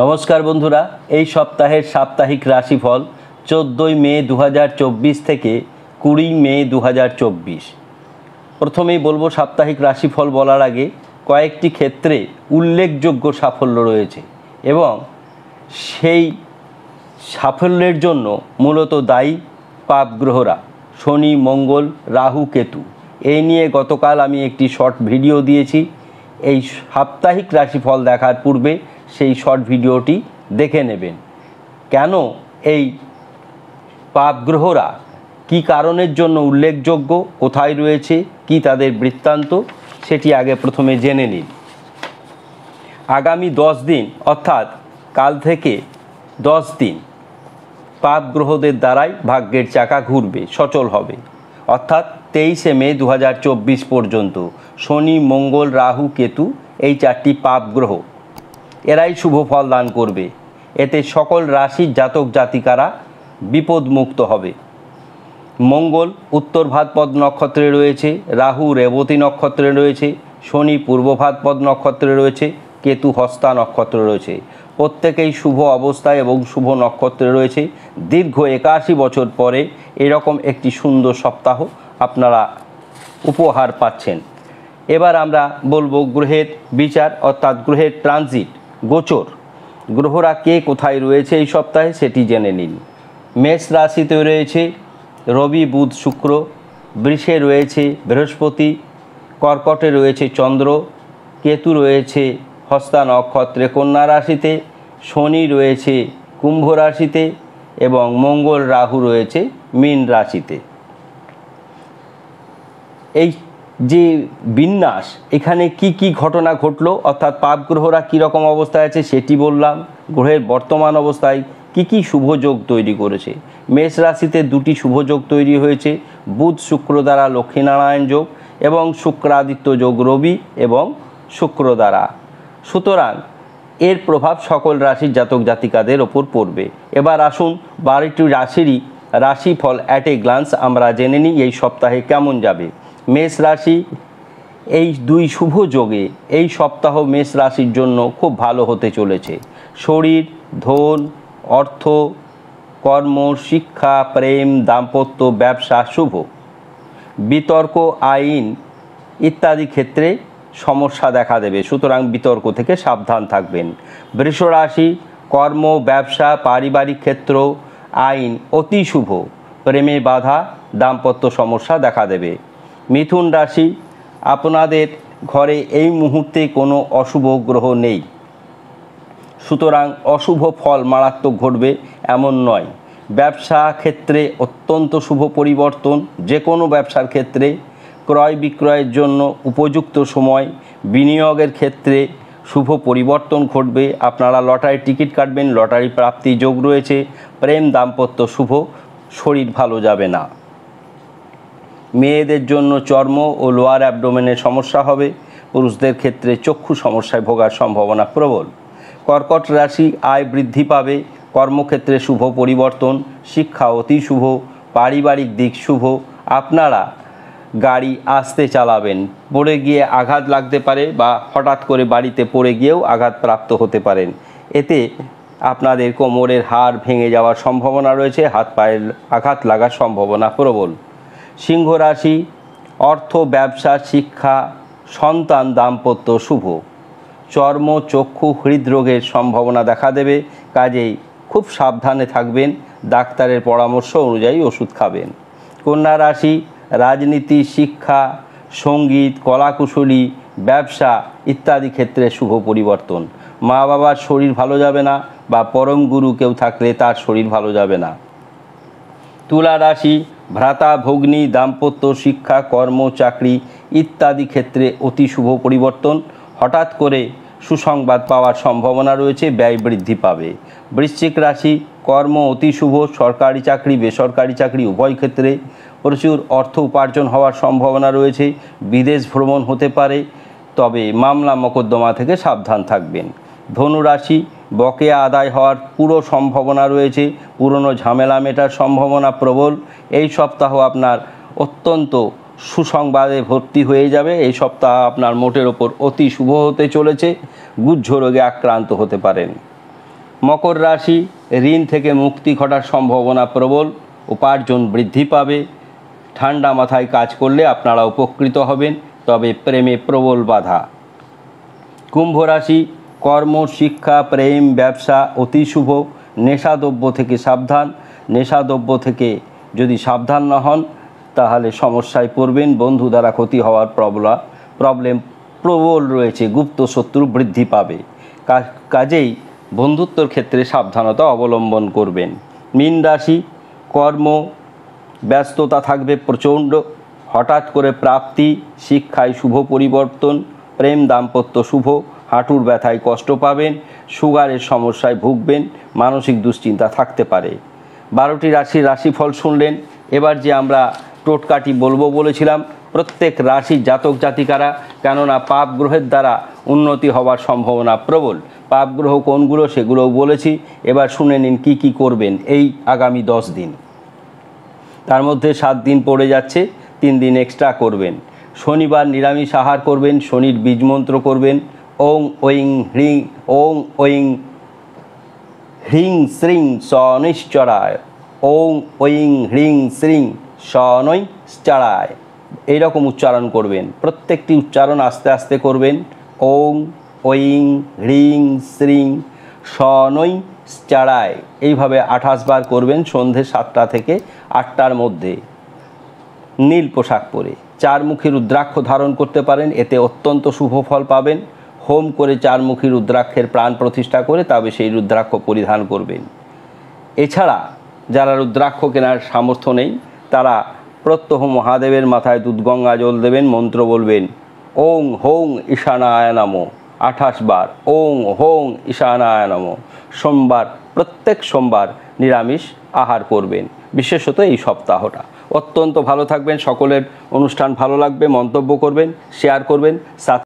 নমস্কার বন্ধুরা এই সপ্তাহের সাপ্তাহিক রাশিফল চোদ্দোই মে দু থেকে কুড়ি মে দু প্রথমেই বলবো সাপ্তাহিক রাশিফল বলার আগে কয়েকটি ক্ষেত্রে উল্লেখযোগ্য সাফল্য রয়েছে এবং সেই সাফল্যের জন্য মূলত দায়ী পাপগ্রহরা শনি মঙ্গল রাহু কেতু এই নিয়ে গতকাল আমি একটি শর্ট ভিডিও দিয়েছি এই সাপ্তাহিক রাশিফল দেখার পূর্বে সেই শর্ট ভিডিওটি দেখে নেবেন কেন এই পাপগ্রহরা কি কারণের জন্য উল্লেখযোগ্য কোথায় রয়েছে কি তাদের বৃত্তান্ত সেটি আগে প্রথমে জেনে নিন আগামী দশ দিন অর্থাৎ কাল থেকে দশ দিন পাপ গ্রহদের দ্বারাই ভাগ্যের চাকা ঘুরবে সচল হবে অর্থাৎ তেইশে মে দু পর্যন্ত শনি মঙ্গল রাহু কেতু এই চারটি পাপ গ্রহ এরাই শুভ ফল দান করবে এতে সকল রাশির জাতক জাতিকারা বিপদমুক্ত হবে মঙ্গল উত্তর ভাদপদ নক্ষত্রে রয়েছে রাহু রেবতী নক্ষত্রে রয়েছে শনি পূর্ব ভাদপদ নক্ষত্রে রয়েছে কেতু হস্তা নক্ষত্রে রয়েছে প্রত্যেকেই শুভ অবস্থায় এবং শুভ নক্ষত্রে রয়েছে দীর্ঘ একাশি বছর পরে এরকম একটি সুন্দর সপ্তাহ আপনারা উপহার পাচ্ছেন এবার আমরা বলবো গ্রহের বিচার অর্থাৎ গ্রহের ট্রানজিট গোচর গ্রহরা কে কোথায় রয়েছে এই সপ্তাহে সেটি জেনে নিন মেষ রাশিতে রয়েছে রবি বুধ শুক্র বৃষে রয়েছে বৃহস্পতি কর্কটে রয়েছে চন্দ্র কেতু রয়েছে হস্তা নক্ষত্রে কন্যা রাশিতে শনি রয়েছে কুম্ভ রাশিতে এবং মঙ্গল রাহু রয়েছে মীন রাশিতে এই যে বিন্যাস এখানে কি কি ঘটনা ঘটলো অর্থাৎ পাপ গ্রহরা কীরকম অবস্থায় আছে সেটি বললাম গ্রহের বর্তমান অবস্থায় কি কি শুভযোগ তৈরি করেছে মেষ রাশিতে দুটি শুভযোগ তৈরি হয়েছে বুধ শুক্র দ্বারা লক্ষ্মীনারায়ণ যোগ এবং শুক্রাদিত্য যোগ রবি এবং শুক্র দ্বারা সুতরাং এর প্রভাব সকল রাশির জাতক জাতিকাদের ওপর পড়বে এবার আসুন বারোটি রাশিরই রাশিফল অ্যাট এ গ্লান্স আমরা জেনে নিই এই সপ্তাহে কেমন যাবে মেষ রাশি এই দুই শুভ যোগে এই সপ্তাহ মেষ রাশির জন্য খুব ভালো হতে চলেছে শরীর ধন অর্থ কর্ম শিক্ষা প্রেম দাম্পত্য ব্যবসা শুভ বিতর্ক আইন ইত্যাদি ক্ষেত্রে সমস্যা দেখা দেবে সুতরাং বিতর্ক থেকে সাবধান থাকবেন বৃষরাশি কর্ম ব্যবসা পারিবারিক ক্ষেত্র আইন অতি শুভ প্রেমে বাধা দাম্পত্য সমস্যা দেখা দেবে মিথুন রাশি আপনাদের ঘরে এই মুহূর্তে কোনো অশুভ গ্রহ নেই সুতরাং অশুভ ফল মারাত্মক ঘটবে এমন নয় ব্যবসা ক্ষেত্রে অত্যন্ত শুভ পরিবর্তন যে কোনো ব্যবসার ক্ষেত্রে ক্রয় বিক্রয়ের জন্য উপযুক্ত সময় বিনিয়োগের ক্ষেত্রে শুভ পরিবর্তন ঘটবে আপনারা লটারি টিকিট কাটবেন লটারি প্রাপ্তি যোগ রয়েছে প্রেম দাম্পত্য শুভ শরীর ভালো যাবে না মেয়েদের জন্য চর্ম ও লোয়ার অ্যাবডোমেনের সমস্যা হবে পুরুষদের ক্ষেত্রে চক্ষু সমস্যায় ভোগার সম্ভাবনা প্রবল কর্কট রাশি আয় বৃদ্ধি পাবে কর্মক্ষেত্রে শুভ পরিবর্তন শিক্ষা অতি শুভ পারিবারিক দিক শুভ আপনারা গাড়ি আসতে চালাবেন পড়ে গিয়ে আঘাত লাগতে পারে বা হঠাৎ করে বাড়িতে পড়ে গিয়েও আঘাত প্রাপ্ত হতে পারেন এতে আপনাদের কোমরের হাড় ভেঙে যাওয়ার সম্ভাবনা রয়েছে হাত পায়ের আঘাত লাগার সম্ভাবনা প্রবল সিংহ রাশি অর্থ ব্যবসা শিক্ষা সন্তান দাম্পত্য শুভ চর্ম চক্ষু হৃদরোগের সম্ভাবনা দেখা দেবে কাজেই খুব সাবধানে থাকবেন ডাক্তারের পরামর্শ অনুযায়ী ওষুধ খাবেন কন্যা রাশি রাজনীতি শিক্ষা সঙ্গীত কলাকুশলী ব্যবসা ইত্যাদি ক্ষেত্রে শুভ পরিবর্তন মা বাবার শরীর ভালো যাবে না বা পরম গুরু কেউ থাকলে তার শরীর ভালো যাবে না তুলা রাশি ভ্রাতা ভগ্নী দাম্পত্য শিক্ষা কর্ম চাকরি ইত্যাদি ক্ষেত্রে অতি শুভ পরিবর্তন হঠাৎ করে সুসংবাদ পাওয়ার সম্ভাবনা রয়েছে ব্যয় বৃদ্ধি পাবে বৃশ্চিক রাশি কর্ম অতি শুভ সরকারি চাকরি বেসরকারি চাকরি উভয় ক্ষেত্রে প্রচুর অর্থ উপার্জন হওয়ার সম্ভাবনা রয়েছে বিদেশ ভ্রমণ হতে পারে তবে মামলা মকদ্দমা থেকে সাবধান থাকবেন ধনুরাশি বকেয়া আদায় হওয়ার পুরো সম্ভাবনা রয়েছে পুরনো ঝামেলা মেটার সম্ভাবনা প্রবল এই সপ্তাহ আপনার অত্যন্ত সুসংবাদে ভর্তি হয়ে যাবে এই সপ্তাহ আপনার মোটের ওপর অতি শুভ হতে চলেছে গুজ্জ রোগে আক্রান্ত হতে পারেন মকর রাশি ঋণ থেকে মুক্তি ঘটার সম্ভাবনা প্রবল উপার্জন বৃদ্ধি পাবে ঠান্ডা মাথায় কাজ করলে আপনারা উপকৃত হবেন তবে প্রেমে প্রবল বাধা কুম্ভ রাশি কর্ম শিক্ষা প্রেম ব্যবসা অতি শুভ নেশাদ্রব্য থেকে সাবধান নেশাদ্রব্য থেকে যদি সাবধান না হন তাহলে সমস্যায় পড়বেন বন্ধু দ্বারা ক্ষতি হওয়ার প্রবলা প্রবলেম প্রবল রয়েছে গুপ্ত শত্রু বৃদ্ধি পাবে কাজেই বন্ধুত্বর ক্ষেত্রে সাবধানতা অবলম্বন করবেন মীন রাশি কর্ম ব্যস্ততা থাকবে প্রচণ্ড হঠাৎ করে প্রাপ্তি শিক্ষায় শুভ পরিবর্তন প্রেম দাম্পত্য শুভ হাঁটুর ব্যথায় কষ্ট পাবেন সুগারের সমস্যায় ভুগবেন মানসিক দুশ্চিন্তা থাকতে পারে বারোটি রাশির রাশিফল শুনলেন এবার যে আমরা টোটকাটি বলবো বলেছিলাম প্রত্যেক রাশির জাতক জাতিকারা কেননা পাপ গ্রহের দ্বারা উন্নতি হওয়ার সম্ভাবনা প্রবল পাপ গ্রহ কোনগুলো সেগুলোও বলেছি এবার শুনে নিন কি কি করবেন এই আগামী দশ দিন তার মধ্যে সাত দিন পড়ে যাচ্ছে তিন দিন এক্সট্রা করবেন শনিবার নিরামিষ আহার করবেন শনির বীজমন্ত্র করবেন ওং ঐং হ্রিং ওং ঐং হ্রিং শ্রিং স্বনিশ্চরায় ওং ঐং হ্রিং শ্রিং স্বনৈশ্চরায় এইরকম উচ্চারণ করবেন প্রত্যেকটি উচ্চারণ আস্তে আস্তে করবেন ওং ওইং হ্রিং শ্রিং স্বনৈ চারায় এইভাবে আঠাশ বার করবেন সন্ধে সাতটা থেকে আটটার মধ্যে নীল পোশাক পরে চার মুখী রুদ্রাক্ষ ধারণ করতে পারেন এতে অত্যন্ত শুভ ফল পাবেন হোম করে চারমুখী রুদ্রাক্ষের প্রাণ প্রতিষ্ঠা করে তবে সেই রুদ্রাক্ষ পরিধান করবেন এছাড়া যারা রুদ্রাক্ষ কেনার সামর্থ্য নেই তারা প্রত্যহ মহাদেবের মাথায় দুধগঙ্গা জল দেবেন মন্ত্র বলবেন ওং হোং ঈশানায় নাম আঠাশ বার ওং হোং ঈশানায়নম সোমবার প্রত্যেক সোমবার নিরামিষ আহার করবেন বিশেষত এই সপ্তাহটা অত্যন্ত ভালো থাকবেন সকলের অনুষ্ঠান ভালো লাগবে মন্তব্য করবেন শেয়ার করবেন সাথে